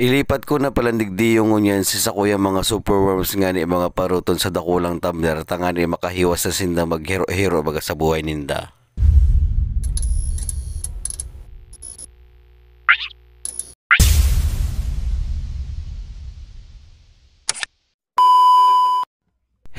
Ilipat ko na palandigdi yung unyan si sa kuya mga superworms nga ni mga paruton sa dakulang tamler tanga ni makahiwas sa sinda maghero-hero baga sa buhay ninda.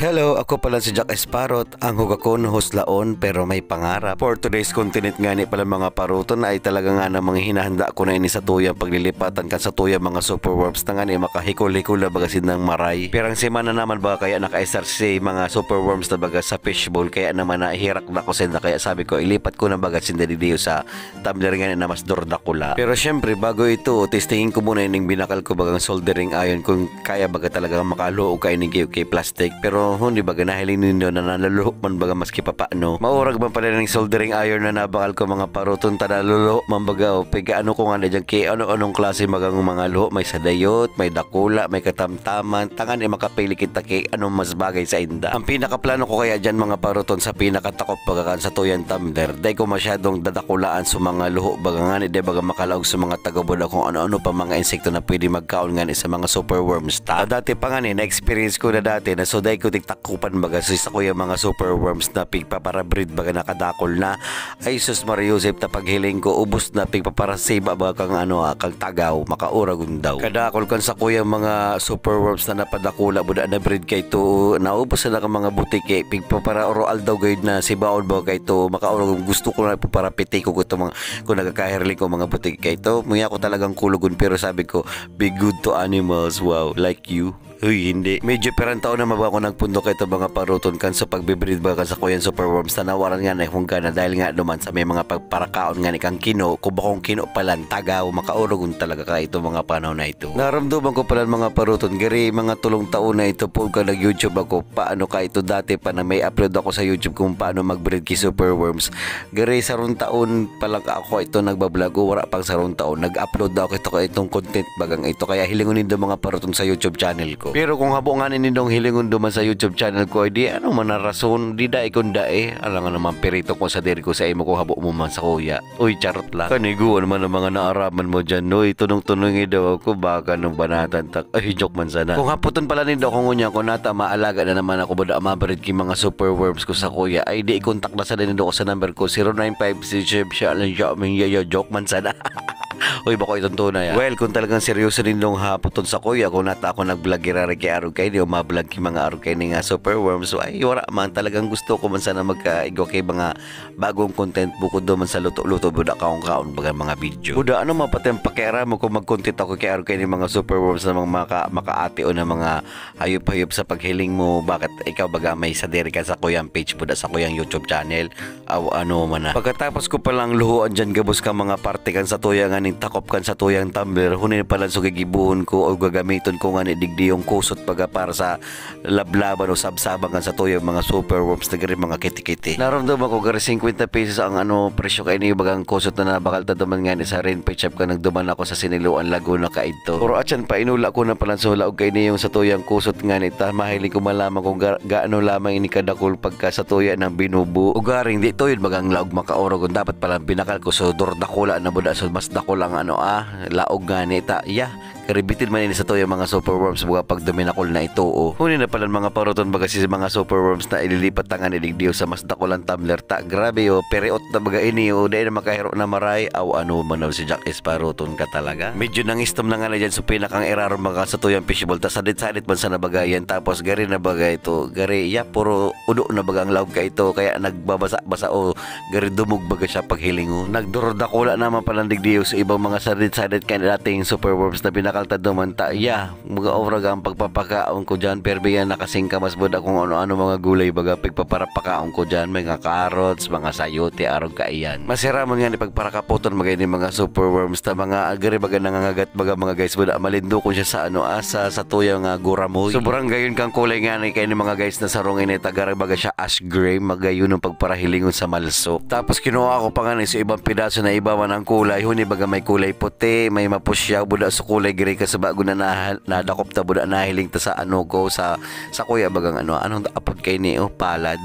Hello, ako pala si Jack Esparot, ang hugakon huslaon pero may pangarap. For today's continent nga ni pala mga paruton ay talaga nga namang hinahanda ko na ini sa tuyang paglilipatan kan sa tuyang mga super worms na nga ni makahikol-hikol na bagasin ng maray. Pirang semana naman ba kaya naka-SRC mga super worms na baga sa fishbowl kaya naman nahirak na ko senda kaya sabi ko ilipat ko na bagasin na dito sa tumbler nga na mas dorda Pero syempre bago ito, testingin ko muna ining binakal ko bagang soldering iron kung kaya baga talaga makalo o kaya ni kay plastic. Pero panahon, di ba ganahiling ninyo na nalaluhok man baga maski papaano. Maurag man pala ng soldering iron na nabakal ko mga paruton ta naluhok man baga o oh. Pega ano ko nga na dyan kay ano-anong klase magang mga luhok. May sadayot, may dakula, may katamtaman, tangan ay eh, makapili kita kay anong mas bagay sa inda. Ang pinakaplano ko kaya dyan mga paruton sa pinakatakop pagkakan sa Toyan Tamder, day ko masyadong dadakulaan sa mga luhok baga nga ni de baga makalaog sa mga tagabuda kung ano-ano pa mga insekto na pwede magkaon nga sa mga superworms ta. Dati pa nga ni, na-experience ko na dati na so suday ko may takupan baga so isa ko yung mga super worms na pigpa para breed baga nakadakol na ay sus Mario Joseph na paghiling ko ubos na pigpa para save baga kang ano ha, ah, kang tagaw makauragon daw kadakol kan sa kuya mga super worms na napadakula buda na breed kay to naubos na kang mga butike pigpa para oral daw gayud na si baon ba kay to makauragon gusto ko na para piti ko ko mga kung nagkakahirling ko mga butike kay to muya ko talagang kulugon pero sabi ko be good to animals wow like you Uy, hindi. Medyo perang taon na ba ako nagpundok ito mga paruton kan sa pagbibreed ba kan sa kuyan superworms na nawaran nga na yung na dahil nga naman sa may mga pagparakaon nga ni kang kino, kubakong kino palan, tagaw, makaurugon talaga ka ito mga panahon na ito. Naramdaman ko palan mga paruton, gari mga tulong taon na ito po ka nag-YouTube ako, paano ka ito dati pa na may upload ako sa YouTube kung paano magbreed ki superworms. Gari sa rong taon palang ako ito nagbablog, wala pang sa rong taon, nag-upload ako ito itong content bagang ito, kaya hilingunin do mga paruton sa YouTube channel ko. Pero kung habonganin nindong hilingon duman sa YouTube channel ko, di ano man na rason, di da ikon dae. Alam nga naman, pirito ko sa diri ko sa imo ko habo mo man sa kuya. Uy, charot lang. Kaniguan man ang mga naaraman mo dyan, no? Itunong-tunong daw ako, baka nung banatan tak. Ay, joke man sana. Kung haputon pala nindo ko ngunya ko nata, maalaga na naman ako bada mabarid kay mga super worms ko sa kuya. Ay, di i na sa nindo ko sa number ko 0956 siya lang joke man sana. Uy, bako itong tunay. Ah. Well, kung talagang seryoso rin nung haputon sa kuya, kung nata ako nag-vlog rari kay araw kay, di umablog kay mga araw kay ni nga superworm. So, ay, wala man. Talagang gusto ko man sana magka-igo kay mga bagong content bukod doon man sa luto-luto. Buda kaong kaon baga mga video. Buda, ano mapati ang pakera mo kung mag-content ako kay araw ni mga superworms na mga maka, makaate o na mga hayop-hayop sa paghiling mo. Bakit ikaw baga may sa ka sa kuyang page buda sa kuyang YouTube channel? aw ano man na. Ah. Pagkatapos ko palang luhuan dyan gabos ka mga parte kan sa tuyang aning takop kan sa tuyang tumbler hunin pala so gigibuhon ko o gagamiton ko nga ni digdiyong kusot paga para sa lablaban o sabsaban kan sa tuyang mga super worms na gari mga kitikiti. ba ko gari 50 pesos ang ano presyo kay ni bagang kusot na nabakal ta duman nga ni sa rin pitch up ka nagduman ako sa siniluan Laguna ka to. Pero atyan pa inula ko na pala so laog kay niyong sa tuyang kusot nga ta. mahilig ko malaman kung ga gaano lamang ini kadakol pagka sa tuya ng binubu. Ugaring di dito yun magang laog makaorog kun dapat pala pinakal ko so dor dakula na buda so mas dakol ang ano ah laog nga nita yeah Karibitin man ini sa to yung mga superworms buga pag duminakol na ito o. Oh. Huni na pala mga paruton baga si mga superworms na ililipat tangan Dio sa mas dakulan tumbler ta. Grabe yo, oh. periot na baga ini o oh. dahil na makahiro na maray aw ano manaw si Jack Esparoton ka talaga. Medyo nangistom na nga na dyan so pinakang eraro mga sa to yung fishball ta sadit sadit man sa yan. tapos gari na baga ito. Gari ya puro udo na baga ang lawg ka ito kaya nagbabasa-basa o gari dumog baga siya paghilingo. Nagdurod na naman Dio sa ibang mga sadit sadit kaya dating superworms na pinaka kaltaduman ta ya mga obrag ang pagpapakaon ko dyan pero yan nakasingka mas buda kung ano-ano mga gulay baga pagpaparapakaon ko dyan mga carrots mga sayote arog kaiyan masira man yan ipagparakapoton mga ini mga superworms ta mga agri baga nangangagat baga mga guys buda malindo ko siya sa ano asa sa tuya nga guramoy sobrang gayon kang kulay nga ni kay ni mga guys na sarong ini tagara baga siya ash gray magayon ng pagparahilingon sa malso tapos kinuha ko pa nga ni sa ibang pidaso na iba ang kulay huni baga may kulay puti may mapusyaw buda sa kulay giri ka sa bago na nadakop ta buda hiling ta sa ano ko sa sa kuya bagang ano anong apod kay ni oh, palad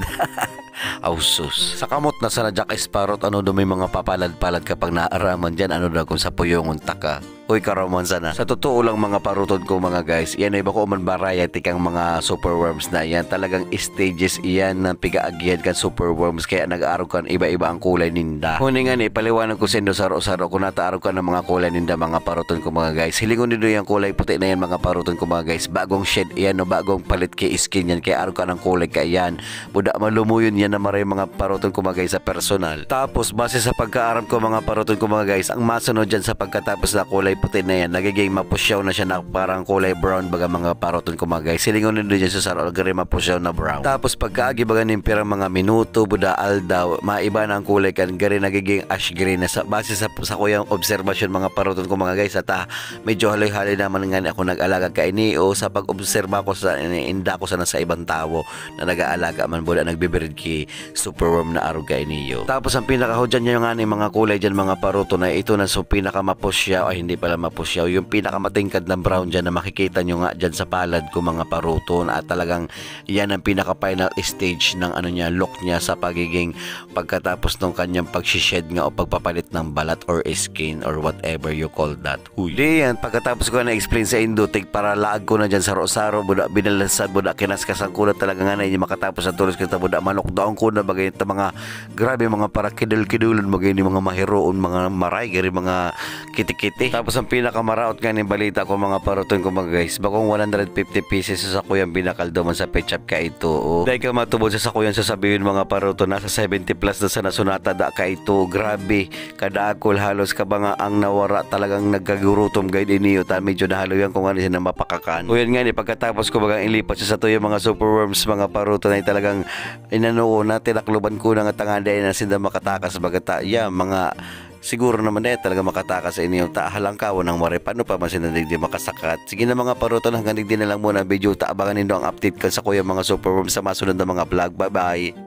Ausus. Sa kamot na sa Jack Sparrow ano do may mga papalad-palad kapag naaraman diyan ano daw kung sa puyongon taka. Uy, karaman sana. Sa totoo lang mga parutod ko mga guys, yan ay bako man variety kang mga superworms na yan. Talagang stages iyan ng pigaagyan kan superworms kaya nag arog kan iba-iba ang kulay ninda. Huni nga ni, paliwanag ko sa inyo saro-saro kung nataarog kan ng mga kulay ninda mga parutod ko mga guys. Hilingon nito yung kulay puti na yan mga parutod ko mga guys. Bagong shade iyan no, bagong palit kay skin yan kaya arog kan ng kulay ka yan. Buda malumuyon yan na maray mga parutod ko mga guys sa personal. Tapos base sa pagkaaram ko mga parutod ko mga guys, ang masunod dyan sa pagkatapos na kulay kulay puti na yan nagiging mapusyaw na siya na parang kulay brown baga mga paroton ko mga guys silingon na din siya sa algorithm mapusyaw na brown tapos pagkaagi baga ng pirang mga minuto buda aldaw maiba na ang kulay kan gari nagiging ash green na sa base sa, sa kuyang observation mga paroton ko mga guys at ah, medyo haloy-haloy naman nga ako nag-alaga ka ini o sa pag-obserba ko sa iniinda ko sana sa ibang tao na nag-aalaga man buda nagbibirid ki superworm na aruga ka iniyo tapos ang pinakahudyan niya nga ng mga kulay dyan mga paroton na ito na so pinakamapusyaw ay hindi pa pala mapusyaw. Yung pinakamatingkad ng brown dyan na makikita nyo nga dyan sa palad ko mga paruton at talagang yan ang pinaka-final stage ng ano niya, look niya sa pagiging pagkatapos ng kanyang pagsished nga o pagpapalit ng balat or skin or whatever you call that. Uy. Di yan, pagkatapos ko na-explain sa Indutig para laag ko na dyan sa Rosaro, budak binalasan, budak kinaskasan ko na talaga nga na yung makatapos sa tulos kita budak manok daong ko na bagay ito mga grabe mga para kidul-kidulan mga mga mahiroon mga maray gari mga kiti-kiti. Tapos ang pinakamaraot nga ng balita ko mga paruton ko mga guys, bakong 150 pieces sa sakuyang binakaldo man sa petchap ka ito. Oh. Dahil ka matubod sa sakuyang sasabihin mga paruton, nasa 70 plus na sa nasunata da ka ito. Oh. Grabe, kada akol halos ka nga ang nawara talagang nagkagurutom guide iniyo. Ta medyo nahalo yan kung ano siya na mapakakan. O yan nga ni pagkatapos ko bagang ilipat sa to yung mga superworms mga paruton ay talagang inanoo na tinakluban ko na tanga tanganda na sinda makatakas bagata. Yeah, mga Siguro naman eh talaga makataka sa inyo taahalang kawan ng mare paano pa man sinadigdi makasakat. Sige na mga parutan hanggang digdi na lang muna video taabangan ninyo ang update ko sa kuya mga superworm sa masunod na mga vlog. Bye bye!